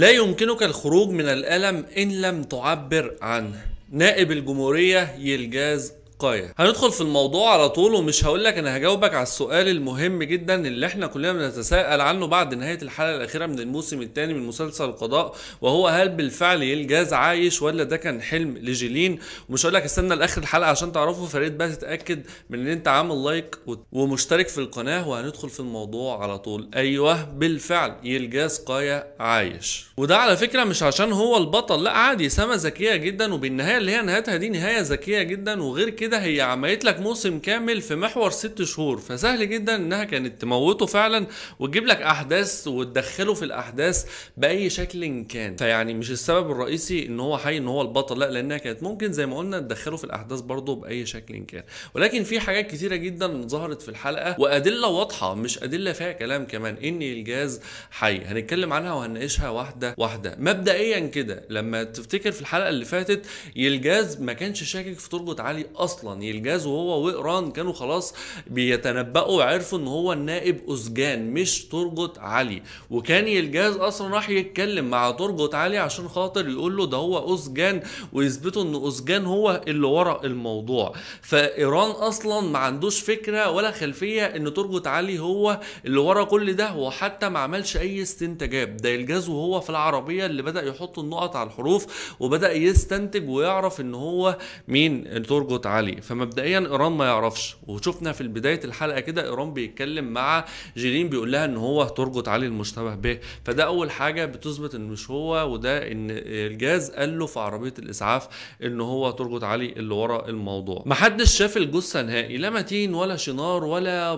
لا يمكنك الخروج من الألم إن لم تعبر عنه نائب الجمهورية يلجاز الوقايه هندخل في الموضوع على طول ومش هقول لك انا هجاوبك على السؤال المهم جدا اللي احنا كلنا بنتساءل عنه بعد نهايه الحلقه الاخيره من الموسم الثاني من مسلسل القضاء وهو هل بالفعل يلجاز عايش ولا ده كان حلم لجيلين ومش هقول لك استنى لاخر الحلقه عشان تعرفه فريد بقى تتاكد من ان انت عامل لايك ومشترك في القناه وهندخل في الموضوع على طول ايوه بالفعل يلجاز قايا عايش وده على فكره مش عشان هو البطل لا عادي سما ذكيه جدا وبالنهايه اللي هي نهايتها دي نهايه ذكيه جدا وغير كده كده هي عملت لك موسم كامل في محور ست شهور فسهل جدا انها كانت تموته فعلا وتجيب لك احداث وتدخله في الاحداث باي شكل كان فيعني مش السبب الرئيسي ان هو حي ان هو البطل لا لانها كانت ممكن زي ما قلنا تدخله في الاحداث برضه باي شكل كان ولكن في حاجات كثيره جدا ظهرت في الحلقه وادله واضحه مش ادله فيها كلام كمان ان الجاز حي هنتكلم عنها وهنناقشها واحده واحده مبدئيا كده لما تفتكر في الحلقه اللي فاتت يلجاز ما كانش شاكك في تربط علي اصلا اصلا يلجاز وهو وقران كانوا خلاص بيتنبأوا وعرفوا ان هو النائب أسجان مش ترجط علي وكان يلجاز اصلا راح يتكلم مع ترجط علي عشان خاطر يقول له ده هو أسجان ويثبتوا ان أسجان هو اللي ورا الموضوع فإيران اصلا ما عندوش فكرة ولا خلفية ان ترجط علي هو اللي ورا كل ده وحتى ما عملش اي استنتاجات ده يلجاز وهو في العربية اللي بدأ يحط النقط على الحروف وبدأ يستنتج ويعرف ان هو مين ترجط علي عليه فمبدئيا ايران ما يعرفش وشفنا في بدايه الحلقه كده ايران بيتكلم مع جيلين بيقول لها ان هو ترجت علي المشتبه به فده اول حاجه بتثبت ان مش هو وده ان الجاز قال له في عربيه الاسعاف ان هو ترجت علي اللي ورا الموضوع محدش شاف الجثه نهائي لا متين ولا شنار ولا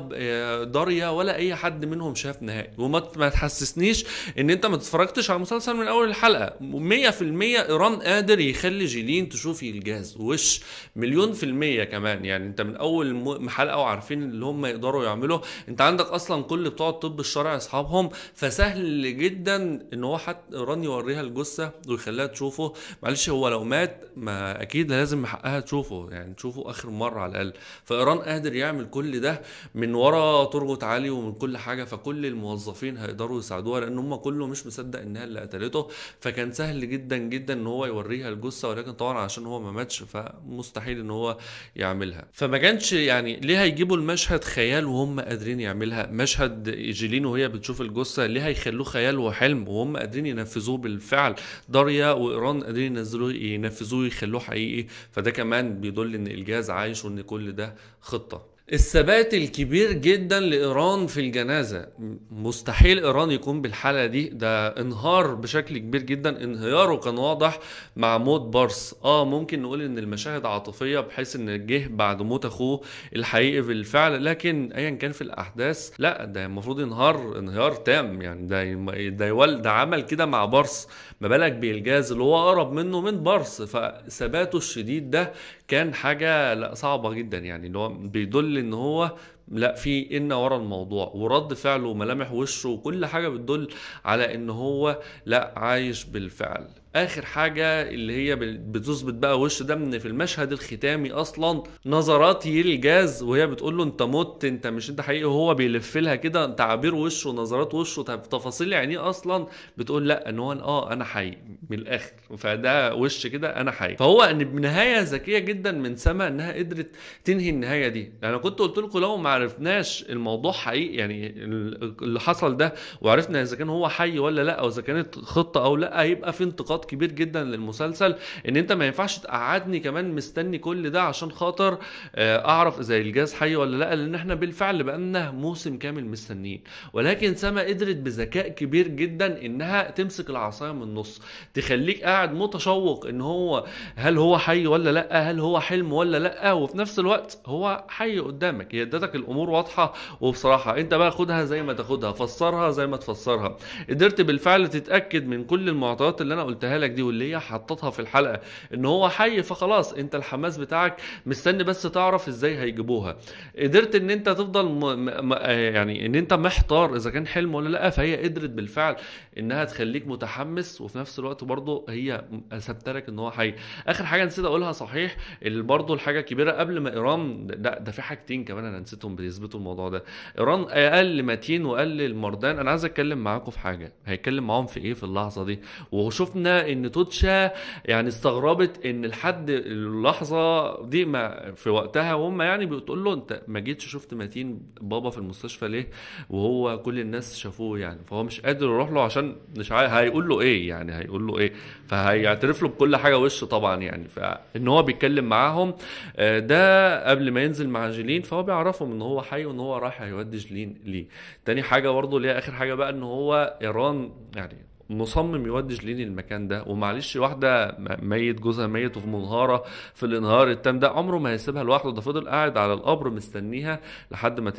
داريا ولا اي حد منهم شاف نهائي وما تحسسنيش ان انت ما اتفرجتش على المسلسل من اول الحلقه 100% ايران قادر يخلي جيلين تشوفي الجاز وش مليون في 100% كمان يعني انت من اول حلقه وعارفين اللي هم يقدروا يعملوه انت عندك اصلا كل بتوع الطب الشرعي اصحابهم فسهل جدا ان هو حتى ران يوريها الجثه ويخليها تشوفه معلش هو لو مات ما اكيد لازم حقها تشوفه يعني تشوفه اخر مره على الاقل فايران قادر يعمل كل ده من ورا تربط علي ومن كل حاجه فكل الموظفين هيقدروا يساعدوها لان هم كله مش مصدق انها اللي قتلته فكان سهل جدا جدا ان هو يوريها الجثه ولكن طبعا عشان هو ما ماتش فمستحيل ان هو يعملها فما كانش يعني ليه هيجيبوا المشهد خيال وهم قادرين يعملها مشهد جيلين وهي بتشوف الجثه ليه هيخلوه خيال وحلم وهم قادرين ينفذوه بالفعل داريا وايران قادرين ينزلوه ينفذوه يخلوه حقيقي فده كمان بيدل ان الجهاز عايش وان كل ده خطه الثبات الكبير جدا لايران في الجنازه مستحيل ايران يكون بالحاله دي ده انهار بشكل كبير جدا انهياره كان واضح مع موت بارس اه ممكن نقول ان المشاهد عاطفيه بحيث ان جه بعد موت اخوه الحقيقي بالفعل لكن ايا كان في الاحداث لا ده المفروض ينهار انهيار تام يعني ده ده يولد ده عمل كده مع بارس ما بالك بالجاز اللي هو اقرب منه من بارس فثباته الشديد ده كان حاجه لا صعبه جدا يعني اللي هو بيدل ان هو لا في ان ورا الموضوع ورد فعله وملامح وشه وكل حاجه بتدل على ان هو لا عايش بالفعل اخر حاجه اللي هي بتثبت بقى وش ده من في المشهد الختامي اصلا نظرات جاز وهي بتقول له انت مت انت مش انت حقيقي وهو بيلف لها كده تعابير وشه ونظرات وشه تفاصيل عينيه اصلا بتقول لا ان هو اه انا حي من الاخر فده وش كده انا حي فهو ان بنهايه ذكيه جدا من سما انها قدرت تنهي النهايه دي يعني انا يعني كنت قلت لكم لو مع عرفناش الموضوع حقيقي يعني اللي حصل ده وعرفنا اذا كان هو حي ولا لا او اذا كانت خطه او لا هيبقى في انتقاد كبير جدا للمسلسل ان انت ما ينفعش تقعدني كمان مستني كل ده عشان خاطر آه، اعرف اذا الجهاز حي ولا لا لان احنا بالفعل بقالنا موسم كامل مستنيين ولكن سما قدرت بذكاء كبير جدا انها تمسك العصايه من النص تخليك قاعد متشوق ان هو هل هو حي ولا لا هل هو حلم ولا لا وفي نفس الوقت هو حي قدامك هي ادتك الامور واضحه وبصراحه انت بقى خدها زي ما تاخدها فسرها زي ما تفسرها قدرت بالفعل تتاكد من كل المعطيات اللي انا قلتها لك دي واللي هي حطتها في الحلقه ان هو حي فخلاص انت الحماس بتاعك مستني بس تعرف ازاي هيجيبوها قدرت ان انت تفضل م... م... يعني ان انت محتار اذا كان حلم ولا لا فهي قدرت بالفعل انها تخليك متحمس وفي نفس الوقت برضه هي ثابته لك ان هو حي اخر حاجه نسيت اقولها صحيح برضه الحاجه الكبيره قبل ما ايران لا ده في حاجتين كمان انا نسيتهم بيثبتوا الموضوع ده ايران اقل آه، متين واقل المردان انا عايز اتكلم معاكم في حاجه هيتكلم معاهم في ايه في اللحظه دي وشفنا ان توتشا يعني استغربت ان لحد اللحظه دي ما في وقتها وهم يعني بتقول له انت ما جيتش شفت متين بابا في المستشفى ليه وهو كل الناس شافوه يعني فهو مش قادر يروح له عشان مش عارف هيقول له ايه يعني هيقول له ايه فهيعترف له بكل حاجه وش طبعا يعني فان هو بيتكلم معاهم آه، ده قبل ما ينزل مع جيلين فهو بيعرفهم ان هو حي وان هو رايح هيودي جلين ليه تاني حاجه برضه اللي هي اخر حاجه بقى ان هو ايران يعني مصمم يودج لين المكان ده ومعلش واحده ميت جوزها ميت وفي منهاره في الانهار التام ده عمره ما هيسيبها لوحده ده فضل قاعد على القبر مستنيها لحد ما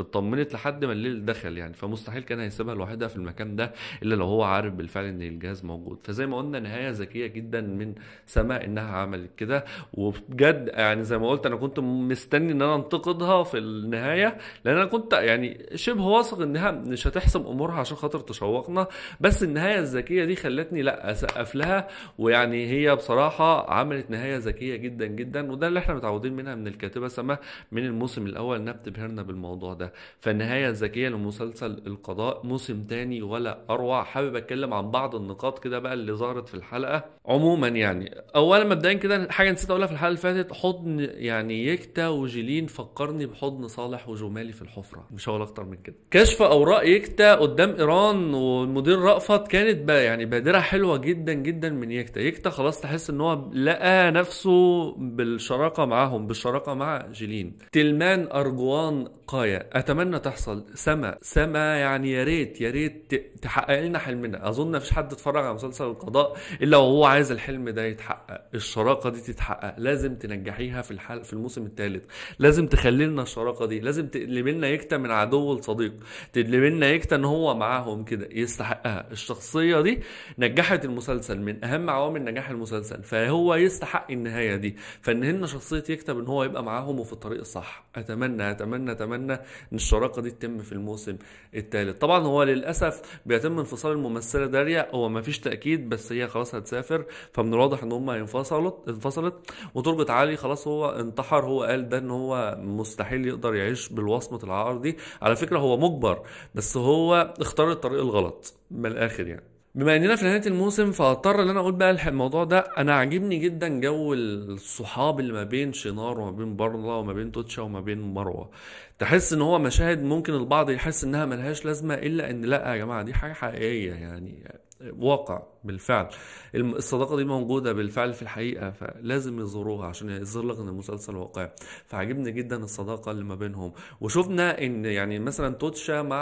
اطمنت لحد ما الليل دخل يعني فمستحيل كان هيسيبها لوحدها في المكان ده الا لو هو عارف بالفعل ان الجهاز موجود فزي ما قلنا نهايه ذكيه جدا من سماء انها عملت كده وبجد يعني زي ما قلت انا كنت مستني ان انا انتقدها في النهايه لان انا كنت يعني شبه واثق انها مش هتحسم امورها عشان خاطر تشوقنا بس النهايه الذكيه دي خلتني لا اسقف لها ويعني هي بصراحه عملت نهايه ذكيه جدا جدا وده اللي احنا متعودين منها من الكاتبه سما من الموسم الاول انها بتبهرنا بالموضوع ده فالنهايه الذكيه لمسلسل القضاء موسم تاني ولا اروع حابب اتكلم عن بعض النقاط كده بقى اللي ظهرت في الحلقه عموما يعني اولا مبدئيا كده حاجه نسيت اقولها في الحلقه اللي فاتت حضن يعني يكتا وجيلين فكرني بحضن صالح وجمالي في الحفره مش هقول اكتر من كده كشف اوراق يكتا قدام ايران والمدير رأفت الاصابات كانت بقى يعني بادره حلوه جدا جدا من يكتا يكتا خلاص تحس ان هو لقى نفسه بالشراكه معاهم بالشراكه مع جيلين تلمان ارجوان قايا اتمنى تحصل سما سما يعني يا ريت يا ريت تحقق لنا حلمنا اظن مفيش حد اتفرج على مسلسل القضاء الا وهو عايز الحلم ده يتحقق الشراكه دي تتحقق لازم تنجحيها في الحل في الموسم الثالث لازم تخلي لنا الشراكه دي لازم تقلب لنا يكتا من عدو لصديق تقلب لنا يكتا ان هو معاهم كده يستحقها الشراكة الشخصيه دي نجحت المسلسل من اهم عوامل نجاح المسلسل فهو يستحق النهايه دي فان شخصيه يكتب ان هو يبقى معاهم وفي الطريق الصح اتمنى اتمنى اتمنى ان الشراكه دي تتم في الموسم الثالث طبعا هو للاسف بيتم انفصال الممثله داريا هو ما فيش تاكيد بس هي خلاص هتسافر فمن الواضح ان هم انفصلت انفصلت وترجت علي خلاص هو انتحر هو قال ده ان هو مستحيل يقدر يعيش بالوصمه العار دي على فكره هو مجبر بس هو اختار الطريق الغلط من الاخر الاخر يعني بما اننا في نهايه الموسم فاضطر ان انا اقول بقى الموضوع ده انا عاجبني جدا جو الصحاب اللي ما بين شينار وما بين برلا وما بين توتشا وما بين مروه تحس ان هو مشاهد ممكن البعض يحس انها ملهاش لازمه الا ان لا يا جماعه دي حاجه حقيقيه يعني واقع بالفعل الصداقه دي موجوده بالفعل في الحقيقه فلازم يظهروها عشان يظهر لك ان المسلسل واقعي فعجبني جدا الصداقه اللي ما بينهم وشفنا ان يعني مثلا توتشا مع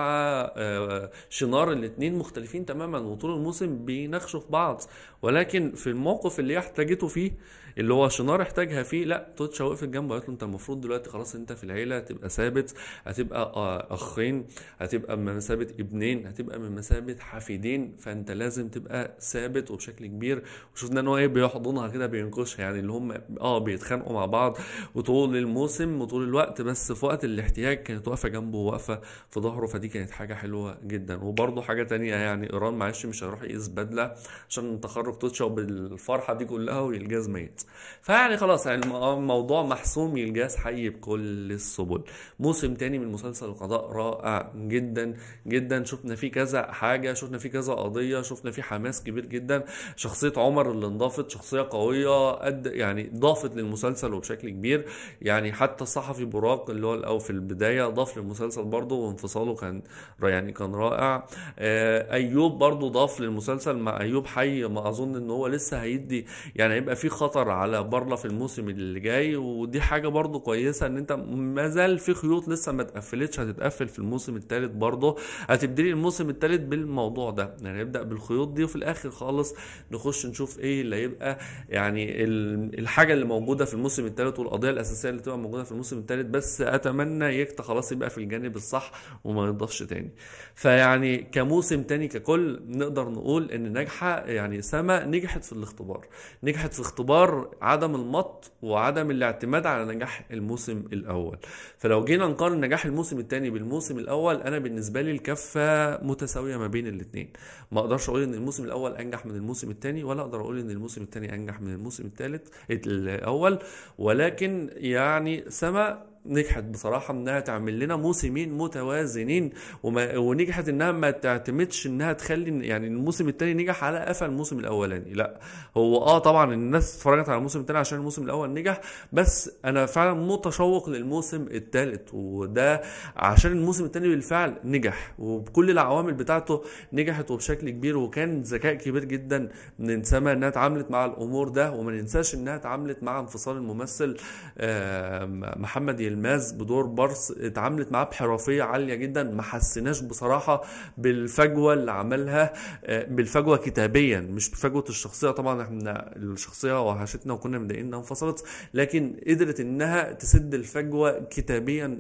آه، شنار الاثنين مختلفين تماما وطول الموسم بيناقشوا في بعض ولكن في الموقف اللي هي احتاجته فيه اللي هو شنار احتاجها فيه لا توتشا وقفت جنبه قالت له انت المفروض دلوقتي خلاص انت في العيله هتبقى ثابت هتبقى آه، اخين هتبقى بمثابه ابنين هتبقى بمثابه حفيدين فانت لازم لازم تبقى ثابت وبشكل كبير وشفنا ان هو ايه بيحضنها كده بينكشها يعني اللي هم اه بيتخانقوا مع بعض وطول الموسم وطول الوقت بس في وقت الاحتياج كانت واقفه جنبه واقفه في ظهره فدي كانت حاجه حلوه جدا وبرده حاجه تانية يعني ايران معلش مش هيروح يقيس بدله عشان تخرج توتشا بالفرحه دي كلها والجاز ميت فيعني خلاص يعني الموضوع محسوم الجاز حي بكل السبل موسم تاني من مسلسل القضاء رائع جدا جدا شفنا فيه كذا حاجه شفنا فيه كذا قضيه شفنا فيه حماس كبير جدا شخصيه عمر اللي انضافت شخصيه قويه قد يعني ضافت للمسلسل وبشكل كبير يعني حتى الصحفي براق اللي هو الأول في البدايه ضاف للمسلسل برضه وانفصاله كان يعني كان رائع آه، ايوب برضه ضاف للمسلسل مع ايوب حي ما اظن ان هو لسه هيدي يعني هيبقى في خطر على برلا في الموسم اللي جاي ودي حاجه برضه كويسه ان انت ما زال في خيوط لسه ما اتقفلتش هتتقفل في الموسم الثالث برضه هتبدلي الموسم الثالث بالموضوع ده يعني يبدأ بال الخيوط دي وفي الاخر خالص نخش نشوف ايه اللي هيبقى يعني الحاجه اللي موجوده في الموسم الثالث والقضيه الاساسيه اللي تبقى موجوده في الموسم الثالث بس اتمنى يكتا خلاص يبقى في الجانب الصح وما يضافش تاني فيعني كموسم تاني ككل نقدر نقول ان ناجحه يعني سما نجحت في الاختبار نجحت في اختبار عدم المط وعدم الاعتماد على نجاح الموسم الاول فلو جينا نقارن نجاح الموسم الثاني بالموسم الاول انا بالنسبه لي الكفه متساويه ما بين الاثنين ما اقدرش اقول ان الموسم الاول انجح من الموسم الثاني ولا اقدر اقول ان الموسم الثاني انجح من الموسم الثالث الاول ولكن يعني سما نجحت بصراحه انها تعمل لنا موسمين متوازنين وما ونجحت انها ما تعتمدش انها تخلي يعني الموسم الثاني نجح على قفا الموسم الاولاني لا هو اه طبعا الناس اتفرجت على الموسم الثاني عشان الموسم الاول نجح بس انا فعلا متشوق للموسم الثالث وده عشان الموسم الثاني بالفعل نجح وبكل العوامل بتاعته نجحت وبشكل كبير وكان ذكاء كبير جدا من سما انها اتعاملت مع الامور ده وما ننساش انها اتعاملت مع انفصال الممثل آه، محمد يلماز بدور بارس اتعاملت معاه بحرفيه عاليه جدا ما حسيناش بصراحه بالفجوه اللي عملها آه، بالفجوه كتابيا مش بفجوه الشخصيه طبعا احنا الشخصيه وحشتنا وكنا مضايقين انها انفصلت لكن قدرت انها تسد الفجوه كتابيا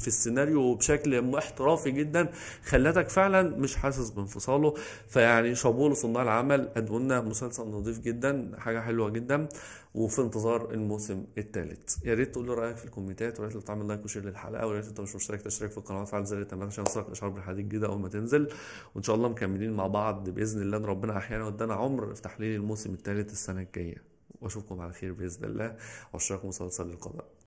في السيناريو وبشكل احترافي جدا خلتك فعلا مش حاسس بانفصاله فيعني شابوه لصناع العمل ادوا لنا مسلسل نظيف جدا حاجه حلوه جدا وفي انتظار الموسم الثالث يا ريت تقول لي رايك في الكومنت الكومنتات ويا لو تعمل لايك وشير للحلقه ويا انت مش مشترك تشترك في القناه وتفعل زر التنبيهات عشان يوصلك اشعار بالحلقات الجديده اول ما تنزل وان شاء الله مكملين مع بعض باذن الله ان ربنا احيانا ودانا عمر في تحليل الموسم الثالث السنه الجايه واشوفكم على خير باذن الله واشتركوا مسلسل القضاء